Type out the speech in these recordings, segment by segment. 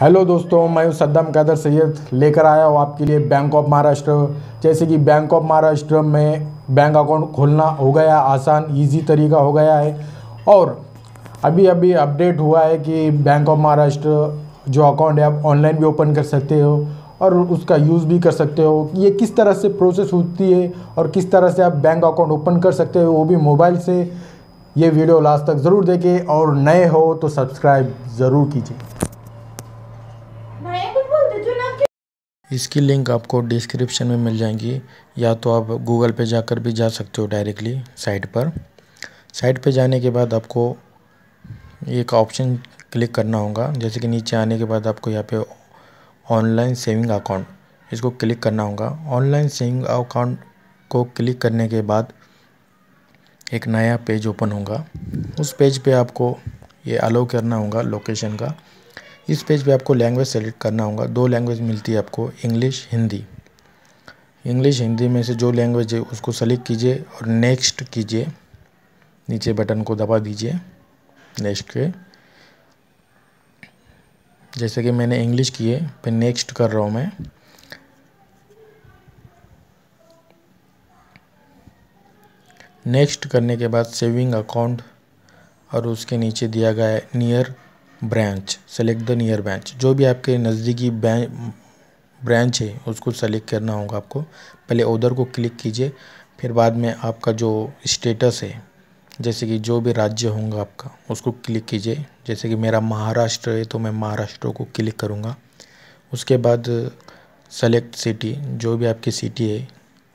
hello दोस्तों मैं सद्दाम कैदर सैयद लेकर आया हूँ आपके लिए बैंक ऑफ महाराष्ट्र जैसे कि बैंक ऑफ महाराष्ट्र में बैंक अकाउंट खोलना हो गया आसान इजी तरीका हो गया है और अभी अभी अपडेट हुआ है कि बैंक ऑफ महाराष्ट्र जो अकाउंट है आप ऑनलाइन भी ओपन कर सकते हो और उसका यूज़ भी कर सकते हो ये किस तरह से प्रोसेस होती है और किस तरह से आप बैंक अकाउंट ओपन कर सकते हो वो भी मोबाइल से ये वीडियो लास्ट तक ज़रूर देखें और नए हो तो सब्सक्राइब ज़रूर कीजिए इसकी लिंक आपको डिस्क्रिप्शन में मिल जाएंगी या तो आप गूगल पे जाकर भी जा सकते हो डायरेक्टली साइट पर साइट पे जाने के बाद आपको एक ऑप्शन क्लिक करना होगा जैसे कि नीचे आने के बाद आपको यहाँ पे ऑनलाइन सेविंग अकाउंट इसको क्लिक करना होगा ऑनलाइन सेविंग अकाउंट को क्लिक करने के बाद एक नया पेज ओपन होगा उस पेज पे आपको ये अलाउ करना होगा लोकेशन का इस पेज पे आपको लैंग्वेज सेलेक्ट करना होगा दो लैंग्वेज मिलती है आपको इंग्लिश हिंदी इंग्लिश हिंदी में से जो लैंग्वेज है उसको सेलेक्ट कीजिए और नेक्स्ट कीजिए नीचे बटन को दबा दीजिए नेक्स्ट के जैसे कि मैंने इंग्लिश किए फिर नेक्स्ट कर रहा हूँ मैं नेक्स्ट करने के बाद सेविंग अकाउंट और उसके नीचे दिया गया है near branch select the near branch जो भी आपके नज़दीकी ब्रांच है उसको सेलेक्ट करना होगा आपको पहले उधर को क्लिक कीजिए फिर बाद में आपका जो स्टेटस है जैसे कि जो भी राज्य होगा आपका उसको क्लिक कीजिए जैसे कि मेरा महाराष्ट्र है तो मैं महाराष्ट्र को क्लिक करूँगा उसके बाद सेलेक्ट सिटी जो भी आपकी सिटी है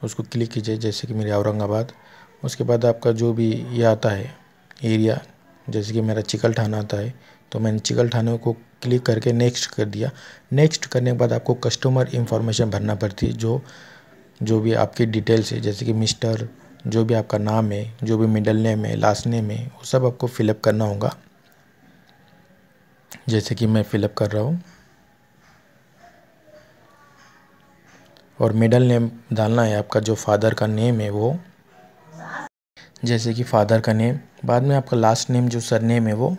उसको क्लिक कीजिए जैसे कि मेरी औरंगाबाद उसके बाद आपका जो भी ये आता है एरिया जैसे कि मेरा चिकलठाना आता है तो मैंने चिकल ठाने को क्लिक करके नेक्स्ट कर दिया नेक्स्ट करने के बाद आपको कस्टमर इन्फॉर्मेशन भरना पड़ती है जो जो भी आपकी डिटेल्स है जैसे कि मिस्टर जो भी आपका नाम है जो भी मिडल नेम है लास्ट नेम है वो सब आपको फिलअप करना होगा जैसे कि मैं फिलअप कर रहा हूँ और मिडल नेम डालना है आपका जो फादर का नेम है वो जैसे कि फादर का नेम बाद में आपका लास्ट नेम जो सर नेम है वो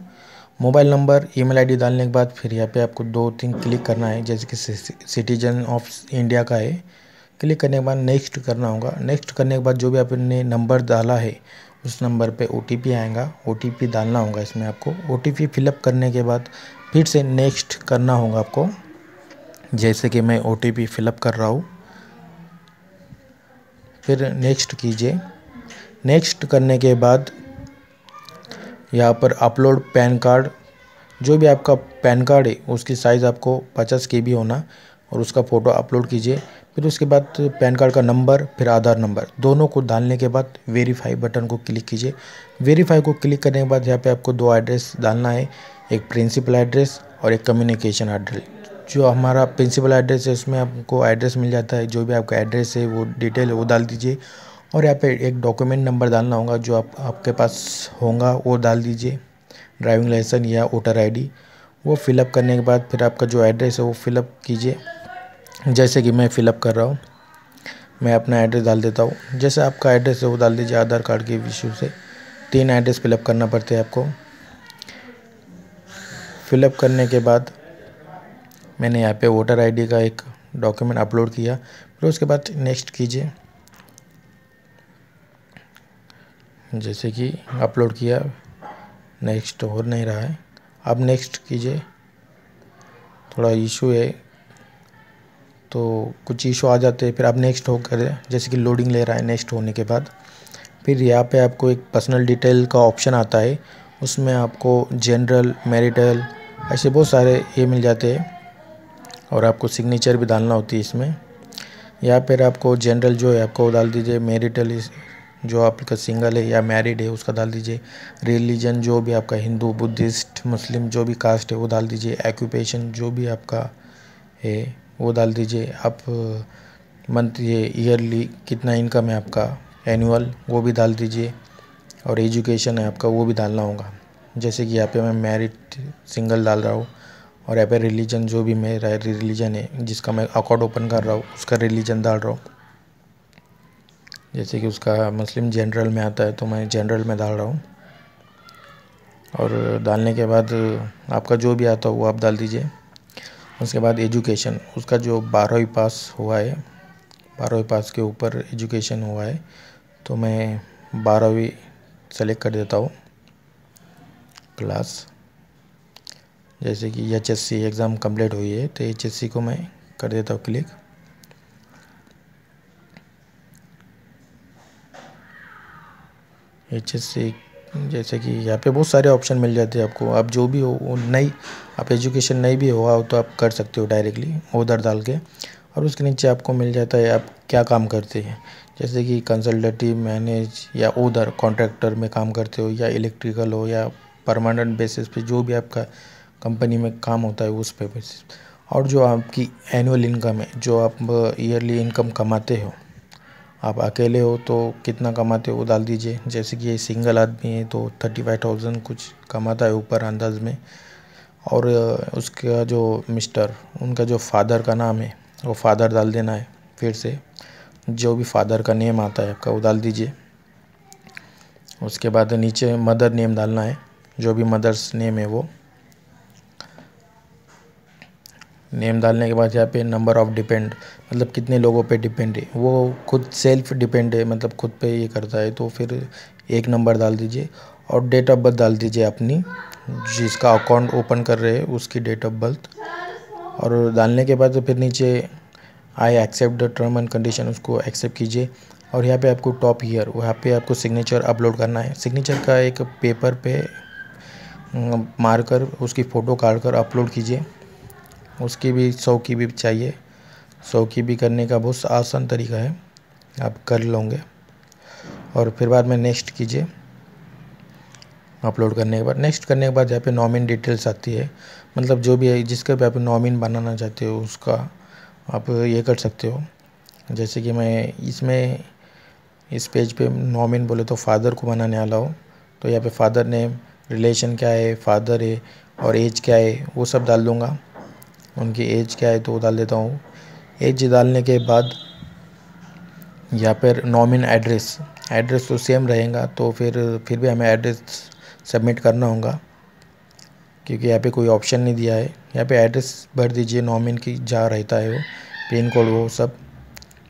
मोबाइल नंबर ईमेल आईडी डालने के बाद फिर यहाँ पे आपको दो तीन क्लिक करना है जैसे कि सिटीजन ऑफ इंडिया का है क्लिक करने के बाद नेक्स्ट करना होगा नेक्स्ट करने के बाद जो भी आपने नंबर डाला है उस नंबर पे ओ आएगा ओ डालना होगा इसमें आपको ओ फिलअप करने के बाद फिर से नेक्स्ट करना होगा आपको जैसे कि मैं ओ फिलअप कर रहा हूँ फिर नेक्स्ट कीजिए नेक्स्ट करने के बाद यहाँ पर अपलोड पैन कार्ड जो भी आपका पैन कार्ड है उसकी साइज़ आपको पचास के बी होना और उसका फ़ोटो अपलोड कीजिए फिर उसके बाद पैन कार्ड का नंबर फिर आधार नंबर दोनों को डालने के बाद वेरीफाई बटन को क्लिक कीजिए वेरीफाई को क्लिक करने के बाद यहाँ पे आपको दो एड्रेस डालना है एक प्रिंसिपल एड्रेस और एक कम्युनिकेशन एड्रेस जो हमारा प्रिंसिपल एड्रेस है उसमें आपको एड्रेस मिल जाता है जो भी आपका एड्रेस है वो डिटेल है वो डाल दीजिए और यहाँ पे एक डॉक्यूमेंट नंबर डालना होगा जो आप आपके पास होगा वो डाल दीजिए ड्राइविंग लाइसेंस या वोटर आईडी वो फिलअप करने के बाद फिर आपका जो एड्रेस है वो फिलअप कीजिए जैसे कि मैं फिलअप कर रहा हूँ मैं अपना एड्रेस डाल देता हूँ जैसे आपका एड्रेस है वो डाल दीजिए आधार कार्ड के इशू से तीन एड्रेस फिलअप करना पड़ता है आपको फिलअप करने के बाद मैंने यहाँ पे वोटर आईडी का एक डॉक्यूमेंट अपलोड किया फिर उसके बाद नेक्स्ट कीजिए जैसे कि अपलोड किया नेक्स्ट हो नहीं रहा है आप नेक्स्ट कीजिए थोड़ा इशू है तो कुछ इशू आ जाते हैं फिर आप नेक्स्ट हो कर जैसे कि लोडिंग ले रहा है नेक्स्ट होने के बाद फिर यहाँ पे आपको एक पर्सनल डिटेल का ऑप्शन आता है उसमें आपको जनरल मैरिटल ऐसे बहुत सारे ये मिल जाते हैं और आपको सिग्नेचर भी डालना होती है इसमें या फिर आपको जनरल जो है आपको डाल दीजिए मेरिटल जो आपका सिंगल है या मैरिड है उसका डाल दीजिए रिलीजन जो भी आपका हिंदू बुद्धिस्ट मुस्लिम जो भी कास्ट है वो डाल दीजिए एक्यूपेशन जो भी आपका है वो डाल दीजिए आप मंथ ये ईयरली कितना इनकम है आपका एनुअल वो भी डाल दीजिए और एजुकेशन है आपका वो भी डालना होगा जैसे कि यहाँ पे मैं मैरिड सिंगल डाल रहा हूँ और यहाँ पे रिलीजन जो भी मेरा रिलीजन है जिसका मैं अकाउंट ओपन कर रहा हूँ उसका रिलीजन डाल रहा हूँ जैसे कि उसका मुस्लिम जनरल में आता है तो मैं जनरल में डाल रहा हूँ और डालने के बाद आपका जो भी आता हो वो आप डाल दीजिए उसके बाद एजुकेशन उसका जो बारहवीं पास हुआ है बारहवीं पास के ऊपर एजुकेशन हुआ है तो मैं बारहवीं सेलेक्ट कर देता हूँ क्लास जैसे कि H S C exam complete हुई है तो एच एस सी को मैं कर देता हूँ क्लिक जैसे जैसे कि यहाँ पे बहुत सारे ऑप्शन मिल जाते हैं आपको आप जो भी हो नई आप एजुकेशन नहीं भी हुआ हो तो आप कर सकते हो डायरेक्टली उधर डाल के और उसके नीचे आपको मिल जाता है आप क्या काम करते हैं जैसे कि कंसल्टेटिव मैनेज या उधर कॉन्ट्रैक्टर में काम करते हो या इलेक्ट्रिकल हो या परमानेंट बेसिस पे जो भी आपका कंपनी में काम होता है उस पे बेसिस और जो आपकी एनुअल इनकम है जो आप ईयरली इनकम कमाते हो आप अकेले हो तो कितना कमाते हो वो डाल दीजिए जैसे कि ये सिंगल आदमी है तो थर्टी फाइव थाउजेंड कुछ कमाता है ऊपर अंदाज में और उसका जो मिस्टर उनका जो फादर का नाम है वो फादर डाल देना है फिर से जो भी फादर का नेम आता है आपका वो डाल दीजिए उसके बाद नीचे मदर नेम डालना है जो भी मदर्स नेम है वो नेम डालने के बाद यहाँ पे नंबर ऑफ़ डिपेंड मतलब कितने लोगों पे डिपेंड है वो खुद सेल्फ डिपेंड है मतलब खुद पे ये करता है तो फिर एक नंबर डाल दीजिए और डेट ऑफ बर्थ डाल दीजिए अपनी जिसका अकाउंट ओपन कर रहे हैं उसकी डेट ऑफ बर्थ और डालने के बाद फिर नीचे I accept the term and condition उसको एक्सेप्ट कीजिए और यहाँ पे आपको टॉप ईयर वहाँ पे आपको सिग्नेचर अपलोड करना है सिग्नेचर का एक पेपर पे मारकर उसकी फ़ोटो काट कर अपलोड कीजिए उसकी भी सौ की भी चाहिए सौ की भी करने का बहुत आसान तरीका है आप कर लोगे और फिर बाद में नेक्स्ट कीजिए अपलोड करने के बाद नेक्स्ट करने के बाद यहाँ पे नॉमिन डिटेल्स आती है मतलब जो भी है जिसका भी आप नॉमिन बनाना चाहते हो उसका आप ये कर सकते हो जैसे कि मैं इसमें इस पेज पे नॉमिन बोले तो फादर को बनाने वाला हो तो यहाँ पे फादर नेम रिलेशन क्या है फादर है और एज क्या है वो सब डाल दूँगा उनकी एज क्या है तो डाल देता हूँ एज डालने के बाद या फिर नॉमिन एड्रेस एड्रेस तो सेम रहेगा तो फिर फिर भी हमें एड्रेस सबमिट करना होगा क्योंकि यहाँ पे कोई ऑप्शन नहीं दिया है यहाँ पे एड्रेस भर दीजिए नॉमिन की जा रहता है वो पिन कोड वो सब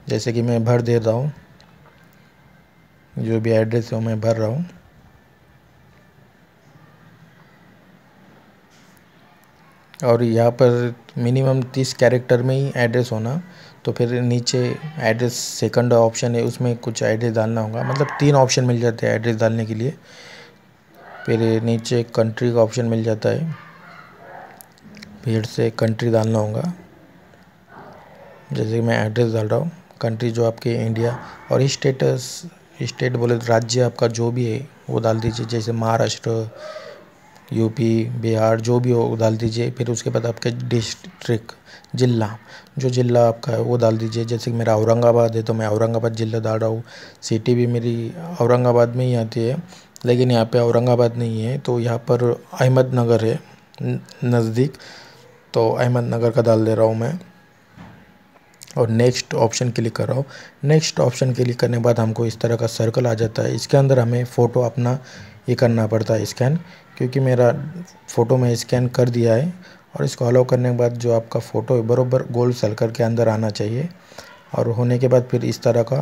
जैसे कि मैं भर दे रहा हूँ जो भी एड्रेस है वो मैं भर रहा हूँ और यहाँ पर मिनिमम तीस कैरेक्टर में ही एड्रेस होना तो फिर नीचे एड्रेस सेकंड ऑप्शन है उसमें कुछ एड्रेस डालना होगा मतलब तीन ऑप्शन मिल जाते हैं एड्रेस डालने के लिए फिर नीचे कंट्री का ऑप्शन मिल जाता है फिर से कंट्री डालना होगा जैसे मैं एड्रेस डाल रहा हूँ कंट्री जो आपके इंडिया और स्टेटस स्टेट बोले तो राज्य आपका जो भी है वो डाल दीजिए जैसे महाराष्ट्र यूपी बिहार जो भी हो डाल दीजिए फिर उसके बाद आपके डिस्ट्रिक्ट जिला जो जिला आपका है वो डाल दीजिए जैसे कि मेरा औरंगाबाद है तो मैं औरंगाबाद जिला डाल रहा हूँ सिटी भी मेरी औरंगाबाद में ही आती है लेकिन यहाँ पे औरंगाबाद नहीं है तो यहाँ पर अहमदनगर है नज़दीक तो अहमदनगर का डाल दे रहा हूँ मैं और नेक्स्ट ऑप्शन क्लिक कर रहा हूँ नेक्स्ट ऑप्शन क्लिक करने के बाद हमको इस तरह का सर्कल आ जाता है इसके अंदर हमें फ़ोटो अपना ये करना पड़ता है स्कैन क्योंकि मेरा फ़ोटो में स्कैन कर दिया है और इसको अलाउ करने के बाद जो आपका फ़ोटो है बरोबर गोल सर्कल के अंदर आना चाहिए और होने के बाद फिर इस तरह का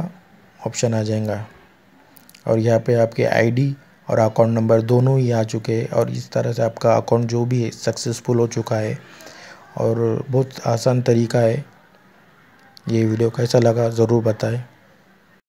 ऑप्शन आ जाएगा और यहाँ पे आपके आईडी और अकाउंट नंबर दोनों ही आ चुके हैं और इस तरह से आपका अकाउंट जो भी है सक्सेसफुल हो चुका है और बहुत आसान तरीका है ये वीडियो कैसा लगा ज़रूर बताएँ